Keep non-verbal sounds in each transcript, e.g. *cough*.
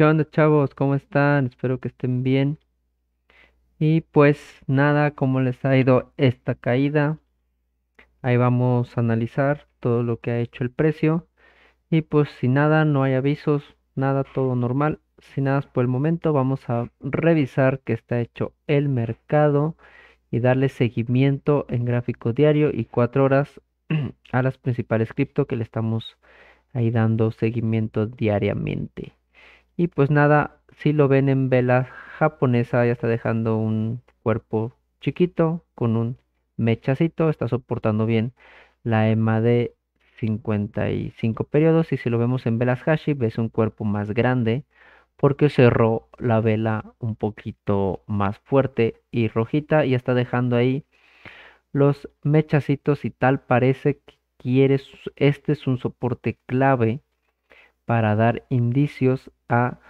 ¿Qué onda chavos? ¿Cómo están? Espero que estén bien. Y pues nada, ¿cómo les ha ido esta caída? Ahí vamos a analizar todo lo que ha hecho el precio. Y pues si nada, no hay avisos, nada, todo normal. Sin nada por el momento, vamos a revisar qué está hecho el mercado y darle seguimiento en gráfico diario y cuatro horas *clears throat* a las principales cripto que le estamos ahí dando seguimiento diariamente. Y pues nada, si lo ven en velas japonesa, ya está dejando un cuerpo chiquito con un mechacito, está soportando bien la EMA de 55 periodos y si lo vemos en velas hashi ves un cuerpo más grande porque cerró la vela un poquito más fuerte y rojita y está dejando ahí los mechacitos y tal parece que este es un soporte clave para dar indicios a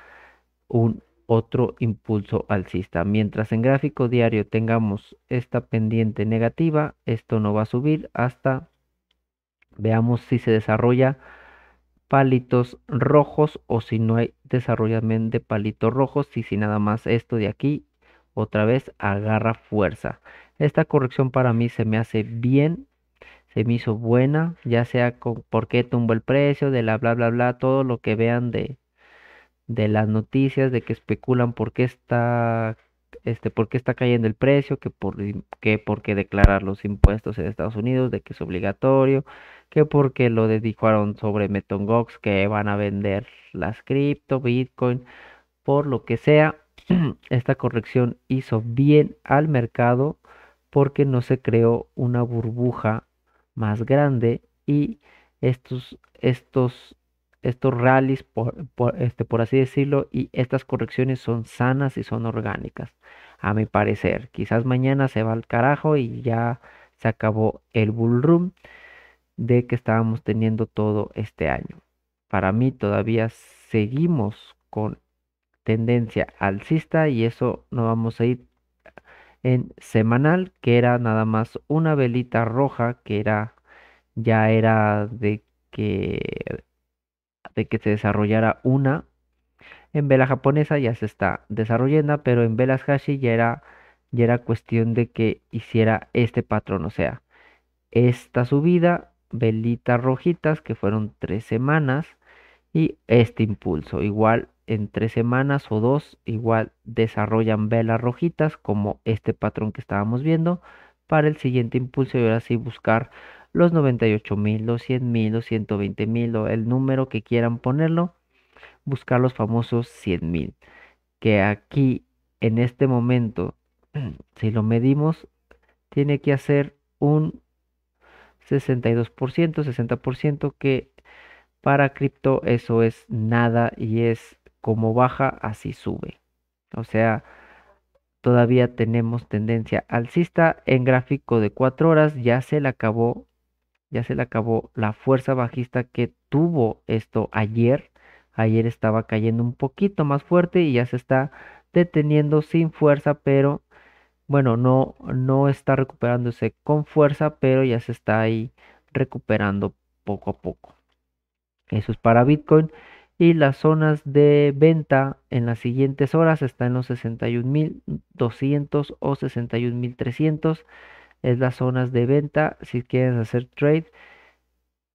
un otro impulso alcista. Mientras en gráfico diario tengamos esta pendiente negativa, esto no va a subir hasta veamos si se desarrolla palitos rojos o si no hay desarrollo de palitos rojos y si nada más esto de aquí otra vez agarra fuerza. Esta corrección para mí se me hace bien se me hizo buena, ya sea por qué tumbó el precio, de la bla bla bla, todo lo que vean de, de las noticias, de que especulan por qué está este por está cayendo el precio, que por qué declarar los impuestos en Estados Unidos, de que es obligatorio, que qué lo dedicaron sobre Metongox que van a vender las cripto, Bitcoin, por lo que sea, *clears throat* esta corrección hizo bien al mercado porque no se creó una burbuja más grande y estos, estos, estos rallies, por, este, por así decirlo, y estas correcciones son sanas y son orgánicas, a mi parecer. Quizás mañana se va al carajo y ya se acabó el bull de que estábamos teniendo todo este año. Para mí todavía seguimos con tendencia alcista y eso no vamos a ir en semanal, que era nada más una velita roja, que era ya era de que de que se desarrollara una. En vela japonesa ya se está desarrollando, pero en velas hashi ya era ya era cuestión de que hiciera este patrón, o sea, esta subida, velitas rojitas que fueron tres semanas y este impulso, igual en tres semanas o dos igual desarrollan velas rojitas como este patrón que estábamos viendo para el siguiente impulso y ahora sí buscar los 98 mil, los 100 mil, los 120 mil o el número que quieran ponerlo, buscar los famosos 100 mil. Que aquí en este momento, *clears throat* si lo medimos, tiene que hacer un 62%, 60% que para cripto eso es nada y es como baja, así sube. O sea, todavía tenemos tendencia alcista en gráfico de 4 horas, ya se le acabó ya se le acabó la fuerza bajista que tuvo esto ayer. Ayer estaba cayendo un poquito más fuerte y ya se está deteniendo sin fuerza, pero bueno, no no está recuperándose con fuerza, pero ya se está ahí recuperando poco a poco. Eso es para Bitcoin y las zonas de venta en las siguientes horas están en los 61.200 o 61.300 es las zonas de venta si quieres hacer trade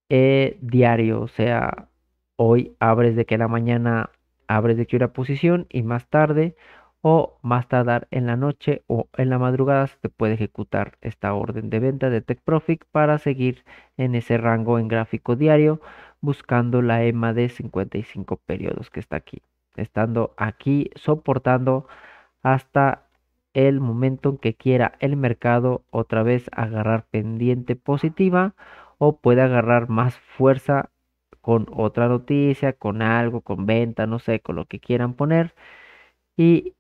eh, diario o sea hoy abres de que la mañana abres de que una posición y más tarde o más tardar en la noche o en la madrugada se puede ejecutar esta orden de venta de Tech Profit para seguir en ese rango en gráfico diario buscando la EMA de 55 periodos que está aquí, estando aquí soportando hasta el momento en que quiera el mercado otra vez agarrar pendiente positiva o puede agarrar más fuerza con otra noticia, con algo, con venta, no sé, con lo que quieran poner. Y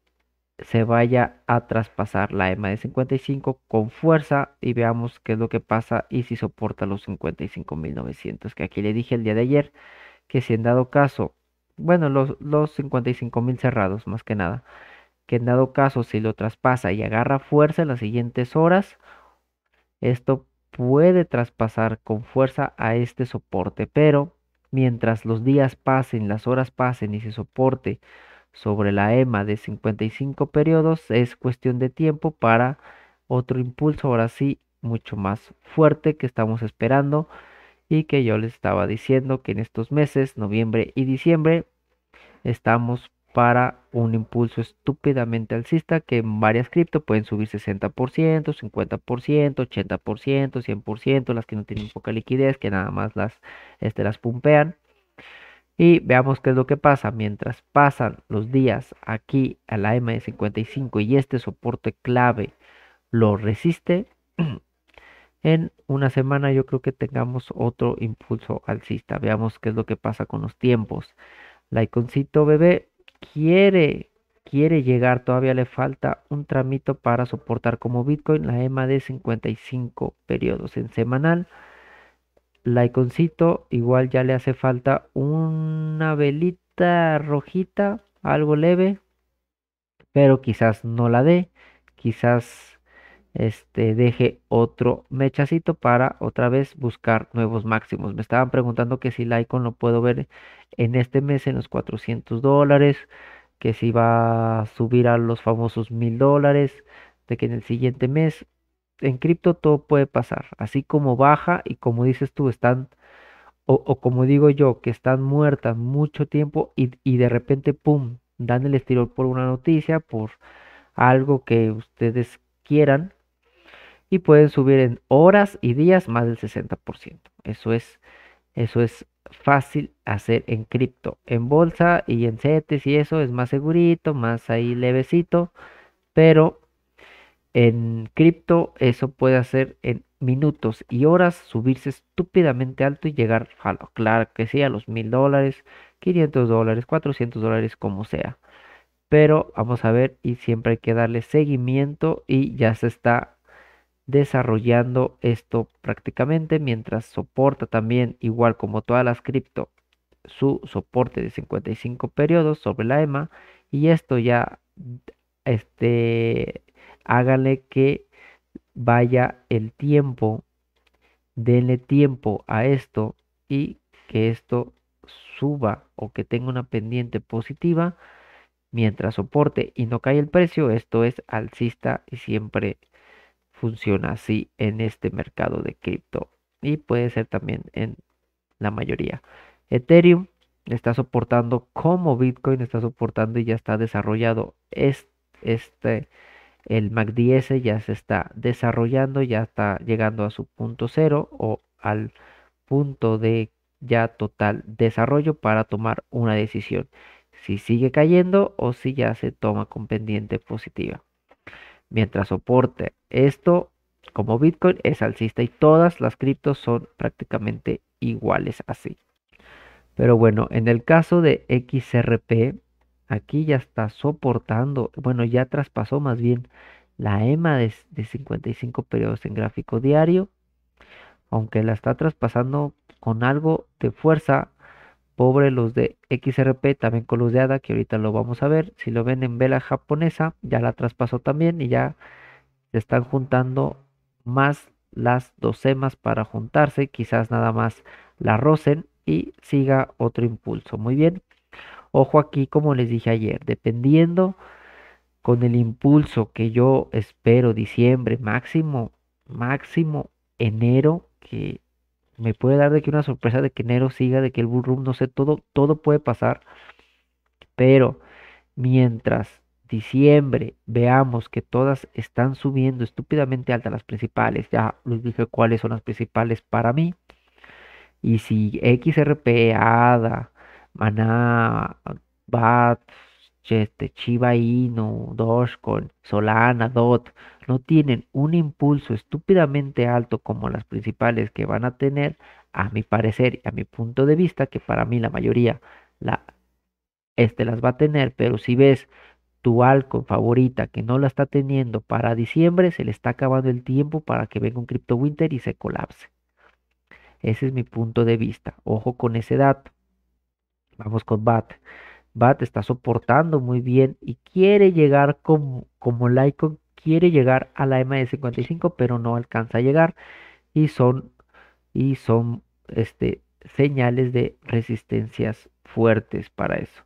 se vaya a traspasar la EMA de 55 con fuerza y veamos qué es lo que pasa y si soporta los 55.900 que aquí le dije el día de ayer que si en dado caso bueno los, los 55.000 cerrados más que nada que en dado caso si lo traspasa y agarra fuerza en las siguientes horas esto puede traspasar con fuerza a este soporte pero mientras los días pasen las horas pasen y se soporte sobre la EMA de 55 periodos es cuestión de tiempo para otro impulso, ahora sí, mucho más fuerte que estamos esperando y que yo les estaba diciendo que en estos meses, noviembre y diciembre, estamos para un impulso estúpidamente alcista que en varias cripto pueden subir 60%, 50%, 80%, 100%, las que no tienen poca liquidez, que nada más las, este, las pumpean. Y veamos qué es lo que pasa. Mientras pasan los días aquí a la de 55 y este soporte clave lo resiste, *clears throat* en una semana yo creo que tengamos otro impulso alcista. Veamos qué es lo que pasa con los tiempos. La iconcito bebé quiere, quiere llegar, todavía le falta un tramito para soportar como Bitcoin la EMA de 55 periodos en semanal. La iconcito igual ya le hace falta una velita rojita, algo leve, pero quizás no la dé, quizás este, deje otro mechacito para otra vez buscar nuevos máximos. Me estaban preguntando que si la icon lo puedo ver en este mes en los 400 dólares, que si va a subir a los famosos 1000 dólares, de que en el siguiente mes en cripto todo puede pasar, así como baja y como dices tú, están, o, como digo yo, que están muertas mucho tiempo y, de repente, ¡pum!, dan el estirón por una noticia, por algo que ustedes quieran y pueden subir en horas y días más del 60%. Eso es, eso es fácil hacer en cripto, en bolsa y en CETES y eso es más segurito, más ahí levecito, pero en cripto eso puede hacer en minutos y horas subirse estúpidamente alto y llegar, a claro que sí, los mil dólares, 500 dólares, 400 dólares, como sea. Pero vamos a ver y siempre hay que darle seguimiento y ya se está desarrollando esto prácticamente mientras soporta también, igual como todas las cripto, su soporte de 55 periodos sobre la EMA y esto ya este hágale que vaya el tiempo, denle tiempo a esto y que esto suba o que tenga una pendiente positiva mientras soporte y no cae el precio, esto es alcista y siempre funciona así en este mercado de cripto y puede ser también en la mayoría. Ethereum está soportando como Bitcoin está soportando y ya está desarrollado este, el MACD ya se está desarrollando, ya está llegando a su punto cero o al punto de ya total desarrollo para tomar una decisión. Si sigue cayendo o si ya se toma con pendiente positiva. Mientras soporte esto, como Bitcoin es alcista y todas las criptos son prácticamente iguales así. Pero bueno, en el caso de XRP, Aquí ya está soportando, bueno, ya traspasó más bien la EMA de, 55 periodos en gráfico diario, aunque la está traspasando con algo de fuerza pobre los de XRP, también con los de ADA, que ahorita lo vamos a ver. Si lo ven en vela japonesa, ya la traspasó también y ya se están juntando más las dos emas para juntarse, quizás nada más la rocen y siga otro impulso. Muy bien, Ojo aquí, como les dije ayer, dependiendo con el impulso que yo espero diciembre, máximo, máximo enero, que me puede dar de que una sorpresa de que enero siga, de que el Bullroom no sé, todo, todo puede pasar. Pero mientras diciembre veamos que todas están subiendo estúpidamente alta las principales, ya les dije cuáles son las principales para mí. Y si XRP, ADA, Maná, BAT, este, Chiba Inu, con Solana, DOT, no tienen un impulso estúpidamente alto como las principales que van a tener, a mi parecer y a mi punto de vista, que para mí la mayoría la, este, las va a tener, pero si ves tu altcoin favorita que no la está teniendo para diciembre, se le está acabando el tiempo para que venga un Crypto Winter y se colapse. Ese es mi punto de vista. Ojo con ese dato. Vamos con Bat. Bat está soportando muy bien y quiere llegar como, como Lycon, quiere llegar a la MD55, pero no alcanza a llegar. Y son, y son este, señales de resistencias fuertes para eso.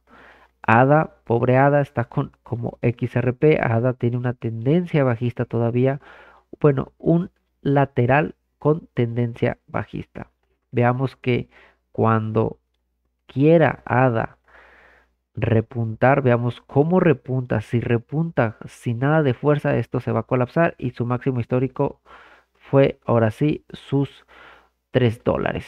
ADA, pobre ADA, está con, como XRP. ADA tiene una tendencia bajista todavía. Bueno, un lateral con tendencia bajista. Veamos que cuando quiera Ada repuntar, veamos cómo repunta. Si repunta sin nada de fuerza, esto se va a colapsar y su máximo histórico fue ahora sí sus 3 dólares.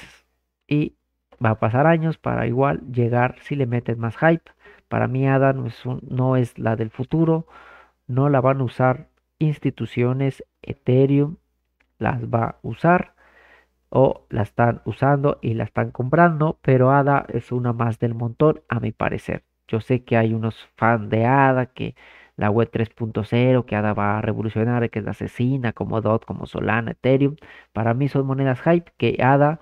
Y va a pasar años para igual llegar si le meten más hype. Para mí Ada no es, no es la del futuro, no la van a usar instituciones, Ethereum las va a usar o la están usando y la están comprando, pero Ada es una más del montón, a mi parecer. Yo sé que hay unos fans de Ada, que la web 3.0, que Ada va a revolucionar, que es la asesina, como DOT, como Solana, Ethereum. Para mí son monedas hype que Ada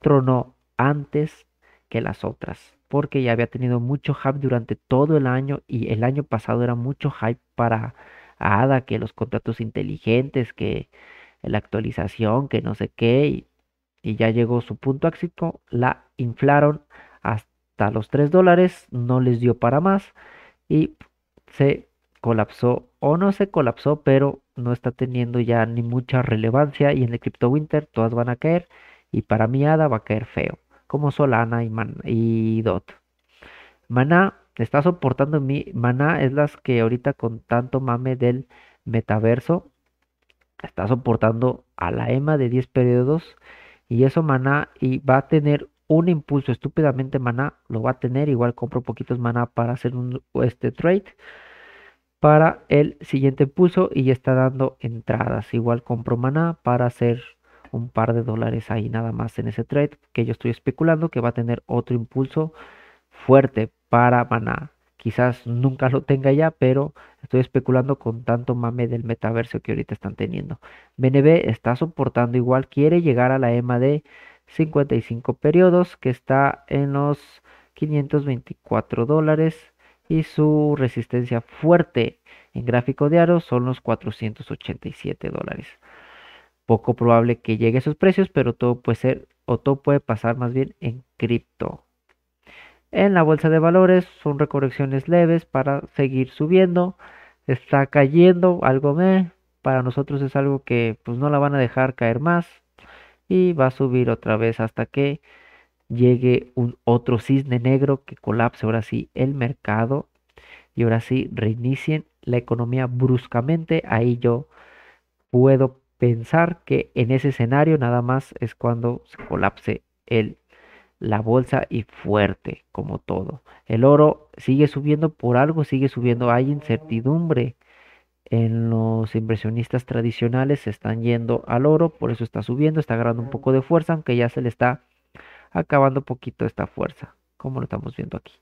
tronó antes que las otras, porque ya había tenido mucho hype durante todo el año y el año pasado era mucho hype para Ada, que los contratos inteligentes, que la actualización, que no sé qué, y y ya llegó su punto éxito. la inflaron hasta los 3 dólares, no les dio para más y se colapsó o no se colapsó, pero no está teniendo ya ni mucha relevancia y en el Crypto Winter todas van a caer y para mi ADA va a caer feo, como Solana y, y DOT. Mana está soportando mi Mana es las que ahorita con tanto mame del metaverso está soportando a la EMA de 10 periodos y eso maná, y va a tener un impulso estúpidamente maná, lo va a tener. Igual compro poquitos maná para hacer un este trade. Para el siguiente impulso y ya está dando entradas. Igual compro maná para hacer un par de dólares ahí nada más en ese trade. Que yo estoy especulando que va a tener otro impulso fuerte para maná. Quizás nunca lo tenga ya, pero Estoy especulando con tanto mame del metaverso que ahorita están teniendo. BNB está soportando igual, quiere llegar a la EMA de 55 periodos que está en los 524 dólares y su resistencia fuerte en gráfico diario son los 487 dólares. Poco probable que llegue a esos precios, pero todo puede ser o todo puede pasar más bien en cripto. En la bolsa de valores son recorrecciones leves para seguir subiendo. Está cayendo algo Para nosotros es algo que pues no la van a dejar caer más. Y va a subir otra vez hasta que llegue un otro cisne negro que colapse ahora sí el mercado. Y ahora sí reinicien la economía bruscamente. Ahí yo puedo pensar que en ese escenario nada más es cuando se colapse el la bolsa y fuerte como todo. El oro sigue subiendo por algo, sigue subiendo. Hay incertidumbre en los inversionistas tradicionales, se están yendo al oro, por eso está subiendo, está agarrando un poco de fuerza, aunque ya se le está acabando poquito esta fuerza, como lo estamos viendo aquí.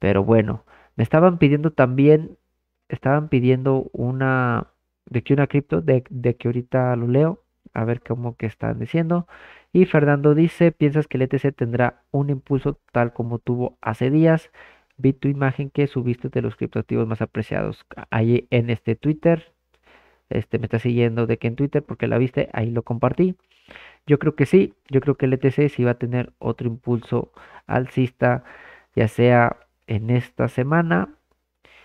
Pero bueno, me estaban pidiendo también, estaban pidiendo una, de que una cripto, de, de que ahorita lo leo, a ver cómo que están diciendo. Y Fernando dice, ¿piensas que el ETC tendrá un impulso tal como tuvo hace días? Vi tu imagen que subiste de los criptoactivos más apreciados Ahí en este Twitter. Este, me está siguiendo de que en Twitter porque la viste, ahí lo compartí. Yo creo que sí, yo creo que el ETC sí va a tener otro impulso alcista, ya sea en esta semana,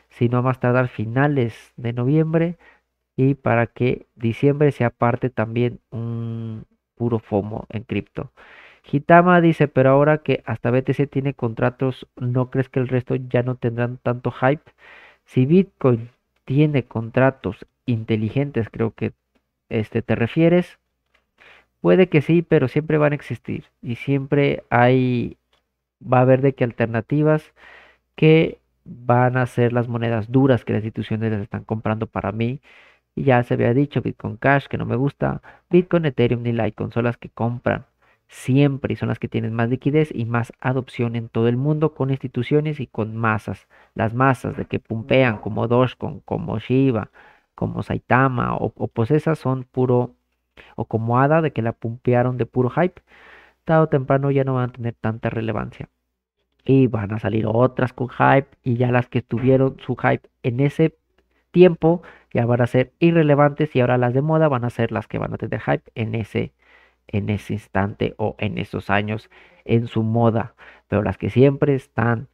si no más tardar finales de noviembre y para que diciembre sea parte también un, puro FOMO en cripto. Hitama dice, pero ahora que hasta BTC tiene contratos, ¿no crees que el resto ya no tendrán tanto hype? Si Bitcoin tiene contratos inteligentes, creo que este te refieres, puede que sí, pero siempre van a existir y siempre hay va a haber de qué alternativas que van a ser las monedas duras que las instituciones están comprando para mí y ya se había dicho Bitcoin Cash que no me gusta, Bitcoin, Ethereum ni Litecoin son las que compran siempre y son las que tienen más liquidez y más adopción en todo el mundo con instituciones y con masas. Las masas de que pumpean como Dogecoin, como Shiba, como Saitama o, o pues esas son puro o como Ada de que la pumpearon de puro hype. Tarde o temprano ya no van a tener tanta relevancia y van a salir otras con hype y ya las que tuvieron su hype en ese tiempo ya van a ser irrelevantes y ahora las de moda van a ser las que van a tener hype en ese, en ese instante o en esos años en su moda. Pero las que siempre están,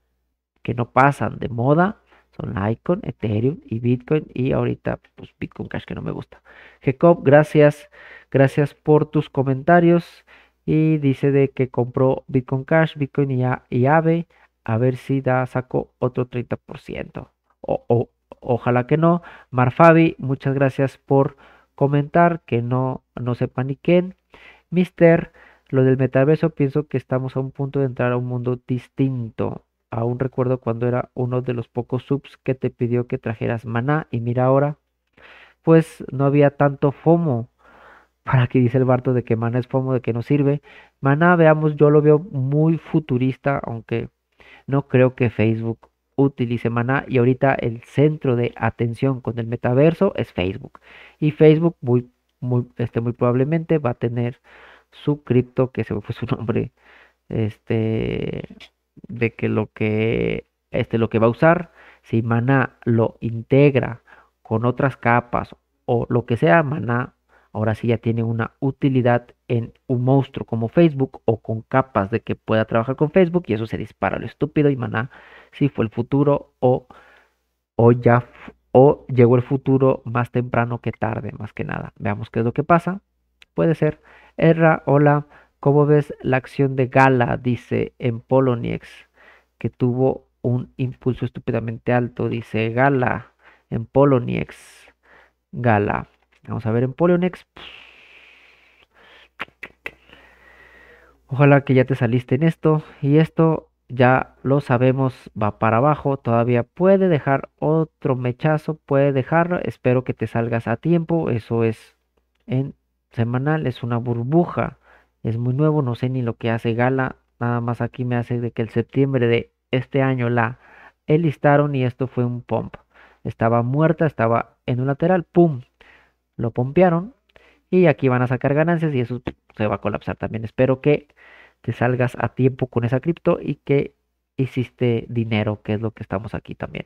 que no pasan de moda, son la Icon Ethereum y Bitcoin. Y ahorita, pues Bitcoin Cash que no me gusta. Jacob, gracias, gracias por tus comentarios. Y dice de que compró Bitcoin Cash, Bitcoin y, a, y AVE. A ver si da, sacó otro 30%. o, ojalá que no. Marfabi, muchas gracias por comentar, que no, no se paniquen. Mister, lo del metaverso, pienso que estamos a un punto de entrar a un mundo distinto. Aún recuerdo cuando era uno de los pocos subs que te pidió que trajeras maná y mira ahora, pues no había tanto FOMO. Para que dice el Barto de que maná es FOMO, de que no sirve. Maná, veamos, yo lo veo muy futurista, aunque no creo que Facebook utilice maná y ahorita el centro de atención con el metaverso es Facebook. Y Facebook muy, muy, este, muy probablemente va a tener su cripto, que se fue su *laughs* nombre, este, de que lo que, este, lo que va a usar, si Maná lo integra con otras capas o lo que sea, Maná ahora sí ya tiene una utilidad en un monstruo como Facebook o con capas de que pueda trabajar con Facebook y eso se dispara lo estúpido y Maná si fue el futuro o, o ya o llegó el futuro más temprano que tarde, más que nada. Veamos qué es lo que pasa. Puede ser. Erra, hola, ¿cómo ves la acción de Gala? Dice en Poloniex, que tuvo un impulso estúpidamente alto. Dice Gala en Poloniex. Gala. Vamos a ver en Poloniex. Ojalá que ya te saliste en esto y esto ya lo sabemos, va para abajo, todavía puede dejar otro mechazo, puede dejarlo, espero que te salgas a tiempo, eso es en semanal, es una burbuja, es muy nuevo, no sé ni lo que hace Gala, nada más aquí me hace de que el septiembre de este año la elistaron y esto fue un pump, estaba muerta, estaba en un lateral, pum, lo pompearon y aquí van a sacar ganancias y eso se va a colapsar también, espero que que salgas a tiempo con esa cripto y que hiciste dinero, que es lo que estamos aquí también.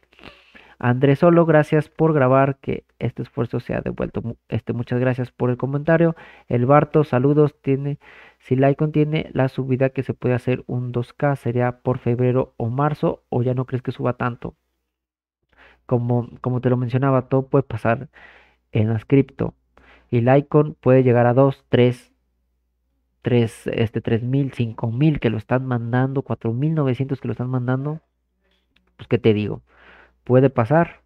Andrés Solo, gracias por grabar, que este esfuerzo se ha devuelto. Este, muchas gracias por el comentario. El Barto, saludos. Tiene, si Icon tiene la subida que se puede hacer un 2K, sería por febrero o marzo, o ya no crees que suba tanto. Como, como te lo mencionaba, todo puede pasar en las cripto. Y la Icon puede llegar a 2, 3, este, 3.000, 5.000 que lo están mandando, 4.900 que lo están mandando, pues qué te digo, puede pasar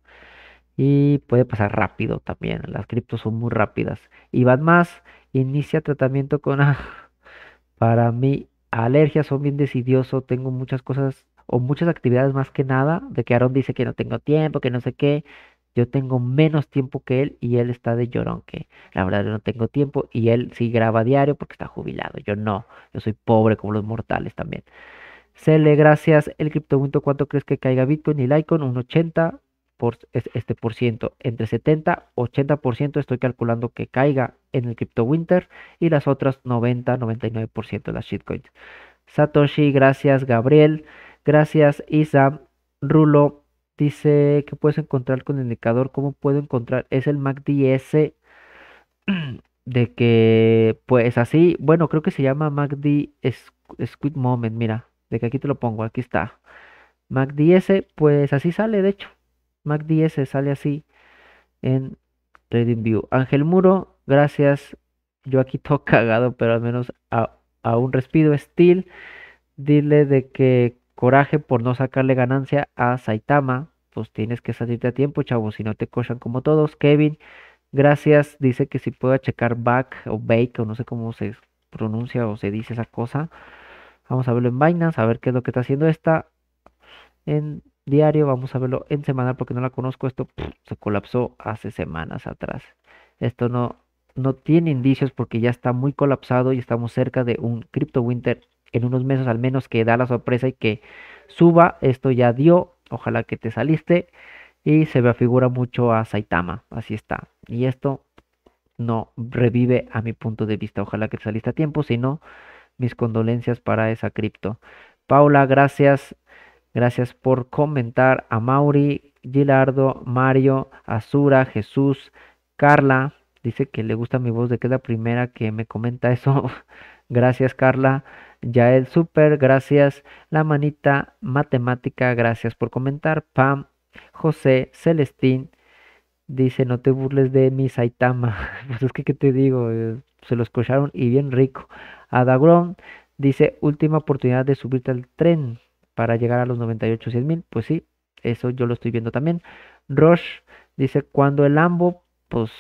y puede pasar rápido también, las criptos son muy rápidas. Y van Más inicia tratamiento con... Ah, para mí, alergias, son bien decidioso, tengo muchas cosas o muchas actividades más que nada, de que Aaron dice que no tengo tiempo, que no sé qué, yo tengo menos tiempo que él y él está de llorón, que la verdad no tengo tiempo y él sí graba diario porque está jubilado. Yo no, yo soy pobre como los mortales también. Cele, gracias. El winter, ¿cuánto crees que caiga Bitcoin y Litecoin? Un 80 por, este por ciento. Entre 70 80% estoy calculando que caiga en el Crypto Winter y las otras 90, 99% de las shitcoins. Satoshi, gracias. Gabriel, gracias. Isa, Rulo, Dice que puedes encontrar con el indicador. ¿Cómo puedo encontrar? Es el MACDS *clears throat* de que, pues así, bueno, creo que se llama MACD Squid Moment. Mira, de que aquí te lo pongo, aquí está. MACDS, pues así sale, de hecho. MACDS sale así en Trading View. Ángel Muro, gracias. Yo aquí *laughs* todo cagado, pero al menos a, un respiro. Steel, dile de que coraje por no sacarle ganancia a Saitama. Pues tienes que salirte a tiempo, chavo si no te cochan como todos. Kevin, gracias. Dice que si puedo checar back o bake o no sé cómo se pronuncia o se dice esa cosa. Vamos a verlo en Binance, a ver qué es lo que está haciendo esta en diario. Vamos a verlo en semanal porque no la conozco. Esto se colapsó hace semanas atrás. Esto no, no tiene indicios porque ya está muy colapsado y estamos cerca de un Crypto Winter en unos meses al menos que da la sorpresa y que suba. Esto ya dio, ojalá que te saliste. Y se me figura mucho a Saitama, así está. Y esto no revive a mi punto de vista. Ojalá que te saliste a tiempo, si no, mis condolencias para esa cripto. Paula, gracias. Gracias por comentar a Mauri, Gilardo, Mario, Azura, Jesús, Carla. Dice que le gusta mi voz, de que es la primera que me comenta eso. *laughs* gracias, Carla. Ya el Super, gracias. La manita matemática, gracias por comentar. Pam, José, Celestín, dice, no te burles de mi Saitama. *laughs* Pues es que, ¿qué te digo? Eh, se lo escucharon y bien rico. Adagron dice, última oportunidad de subirte al tren para llegar a los 98, 100 mil. Pues sí, eso yo lo estoy viendo también. Roche dice, cuando el Ambo, pues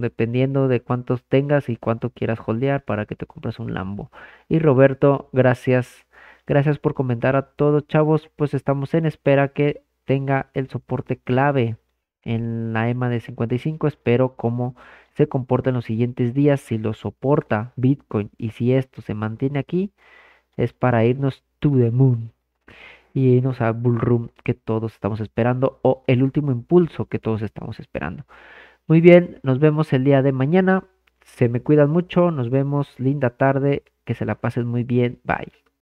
dependiendo de cuántos tengas y cuánto quieras holdear para que te compres un Lambo. Y Roberto, gracias. Gracias por comentar a todos, chavos. Pues estamos en espera que tenga el soporte clave en la EMA de 55. Espero cómo se comporta en los siguientes días, si lo soporta Bitcoin y si esto se mantiene aquí, es para irnos to the moon y irnos a Bullroom que todos estamos esperando o el último impulso que todos estamos esperando. Muy bien, nos vemos el día de mañana. Se me cuidan mucho, nos vemos, linda tarde, que se la pasen muy bien, bye.